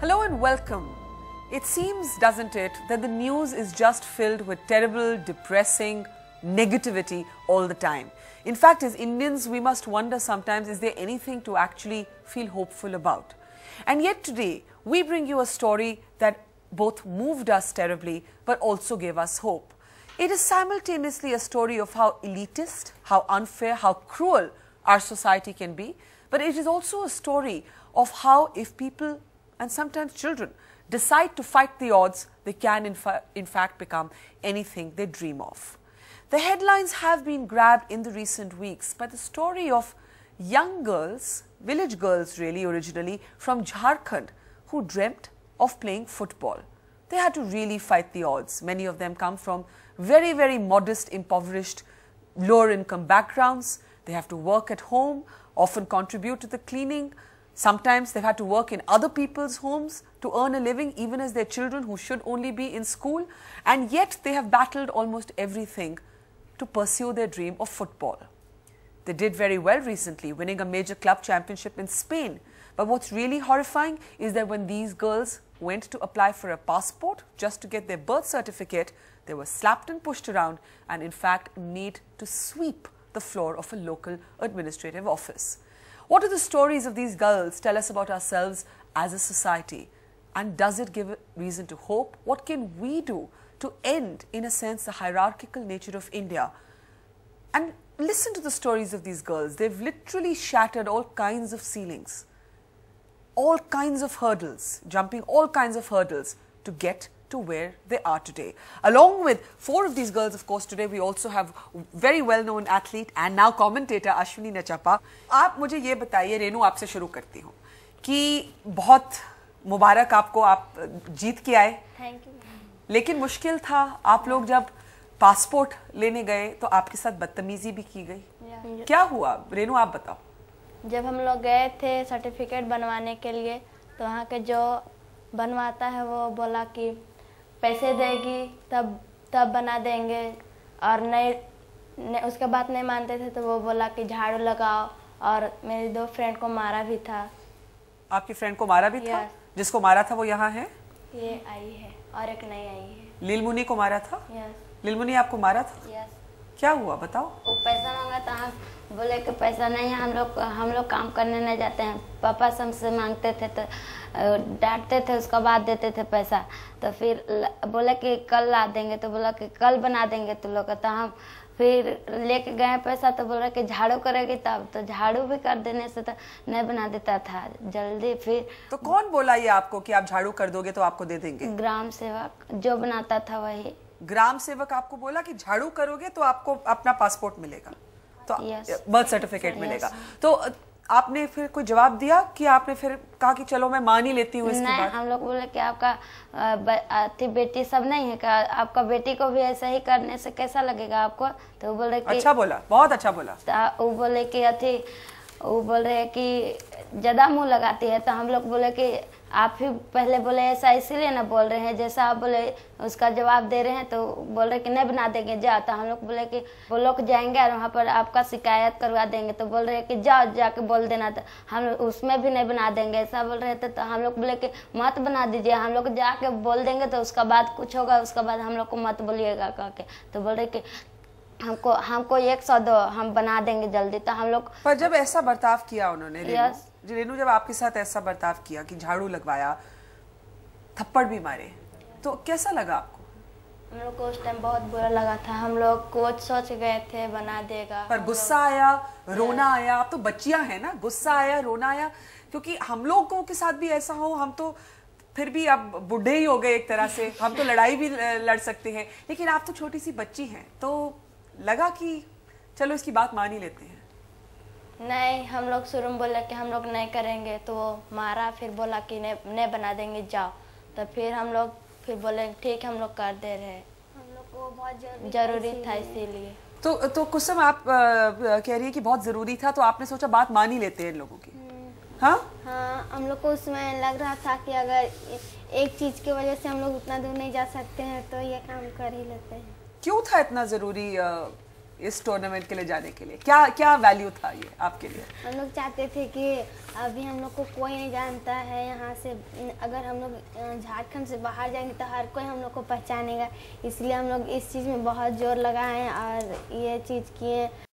Hello and welcome. It seems, doesn't it, that the news is just filled with terrible, depressing negativity all the time. In fact, as Indians, we must wonder sometimes is there anything to actually feel hopeful about? And yet today, we bring you a story that both moved us terribly but also gave us hope. It is simultaneously a story of how elitist, how unfair, how cruel our society can be, but it is also a story of how if people and sometimes children decide to fight the odds, they can in, fa in, fact become anything they dream of. The headlines have been grabbed in the recent weeks by the story of young girls, village girls really originally from Jharkhand, who dreamt of playing football. They had to really fight the odds. Many of them come from very, very modest, impoverished, lower income backgrounds. They have to work at home, often contribute to the cleaning, Sometimes they've had to work in other people's homes to earn a living, even as their children who should only be in school. And yet they have battled almost everything to pursue their dream of football. They did very well recently, winning a major club championship in Spain. But what's really horrifying is that when these girls went to apply for a passport just to get their birth certificate, they were slapped and pushed around and in fact made to sweep the floor of a local administrative office. What do the stories of these girls tell us about ourselves as a society? And does it give reason to hope? What can we do to end, in a sense, the hierarchical nature of India? And listen to the stories of these girls. They've literally shattered all kinds of ceilings, all kinds of hurdles, jumping all kinds of hurdles to get to where they are today. Along with four of these girls, of course, today we also have very well-known athlete and now commentator Ashwini Nachapa. आप मुझे ये बताइए रेनू आपसे शुरू करती हूँ कि बहुत मुबारक आपको आप जीत के आए थैंक यू लेकिन मुश्किल था आप लोग जब पासपोर्ट लेने गए तो आपके साथ बदतमीजी भी की गई क्या हुआ रेनू आप बताओ जब हम लोग गए थे सर्टिफिकेट बनवाने के लिए तो वहाँ के जो बनवाता है वो बोला कि पैसे देगी तब तब बना देंगे और नहीं, नहीं उसके बात नहीं मानते थे तो वो बोला कि झाड़ू लगाओ और मेरी दो फ्रेंड को मारा भी था आपकी फ्रेंड को मारा भी था जिसको मारा था वो यहाँ है ये आई है और एक नई आई है लीलमुनी को मारा था लीलमुनी आपको मारा था क्या हुआ बताओ वो पैसा मांगा था हम बोले कि पैसा नहीं है हम लोग हम लोग काम करने नहीं जाते हैं पापा से हमसे मांगते थे तो डांटते थे उसका बाद देते थे पैसा तो फिर बोले कि कल ला देंगे तो बोला कि कल बना देंगे तो लोग तो हम फिर लेके गए पैसा तो बोला कि झाड़ू करेगी तब तो झाड़ू भी कर देने से तो नहीं बना देता था जल्दी फिर तो कौन बोला ये आपको कि आप झाड़ू कर दोगे तो आपको दे देंगे ग्राम सेवक जो बनाता था वही ग्राम सेवक आपको बोला कि झाड़ू करोगे तो आपको अपना पासपोर्ट मिलेगा तो बर्थ सर्टिफिकेट मिलेगा तो आपने फिर कोई जवाब दिया कि आपने फिर कहा कि चलो मैं मान ही लेती हूँ हम लोग बोले कि आपका थी बेटी सब नहीं है का आपका बेटी को भी ऐसा ही करने से कैसा लगेगा आपको तो वो बोले कि अच्छा बोला बहुत अच्छा बोला तो वो बोले कि अथी वो बोल रहे कि ज्यादा मुंह लगाती है तो हम लोग बोले कि आप ही पहले बोले ऐसा इसीलिए ना बोल रहे हैं जैसा आप बोले उसका जवाब दे रहे हैं तो बोल रहे कि नहीं बना देंगे जा तो हम लोग बोले कि वो लोग जाएंगे और वहाँ पर आपका शिकायत करवा देंगे तो बोल रहे कि जाओ जाके बोल देना तो हम उसमें भी नहीं बना देंगे ऐसा बोल रहे थे तो, तो हम लोग बोले कि मत बना दीजिए हम लोग जाके बोल देंगे तो उसका बाद कुछ होगा उसका बाद हम लोग को मत बोलिएगा कह के तो बोल रहे कि हमको हमको एक सौ दो हम बना देंगे जल्दी तो हम लोग पर जब ऐसा बर्ताव किया उन्होंने यस रेनू जब आपके साथ ऐसा बर्ताव किया कि झाड़ू लगवाया थप्पड़ भी मारे तो कैसा लगा आपको हम लोग को उस टाइम बहुत बुरा लगा था हम लोग कोच सोच गए थे बना देगा पर गुस्सा आया रोना आया आप तो बच्चिया है ना गुस्सा आया रोना आया क्योंकि हम लोगों के साथ भी ऐसा हो हम तो फिर भी अब बुढ़े ही हो गए एक तरह से हम तो लड़ाई भी लड़ सकते हैं लेकिन आप तो छोटी सी बच्ची हैं तो लगा कि चलो इसकी बात मान ही लेते हैं नहीं हम लोग शुरू में बोला कि हम लोग नहीं करेंगे तो वो मारा फिर बोला कि नहीं नहीं बना देंगे जाओ तो फिर हम लोग फिर बोले ठीक हम लोग कर दे रहे हम लोग को बहुत जरूरी, था इसीलिए तो तो कुसुम आप आ, कह रही है कि बहुत ज़रूरी था तो आपने सोचा बात मान ही लेते हैं इन लोगों की हम्म। हाँ हाँ हम लोग को उसमें लग रहा था कि अगर एक चीज़ की वजह से हम लोग उतना दूर नहीं जा सकते हैं तो ये काम कर ही लेते हैं क्यों था इतना ज़रूरी इस टूर्नामेंट के लिए जाने के लिए क्या क्या वैल्यू था ये आपके लिए हम लोग चाहते थे कि अभी हम लोग को कोई नहीं जानता है यहाँ से अगर हम लोग झारखंड से बाहर जाएंगे तो हर कोई हम लोग को पहचानेगा इसलिए हम लोग इस चीज़ में बहुत जोर लगाए और ये चीज़ किए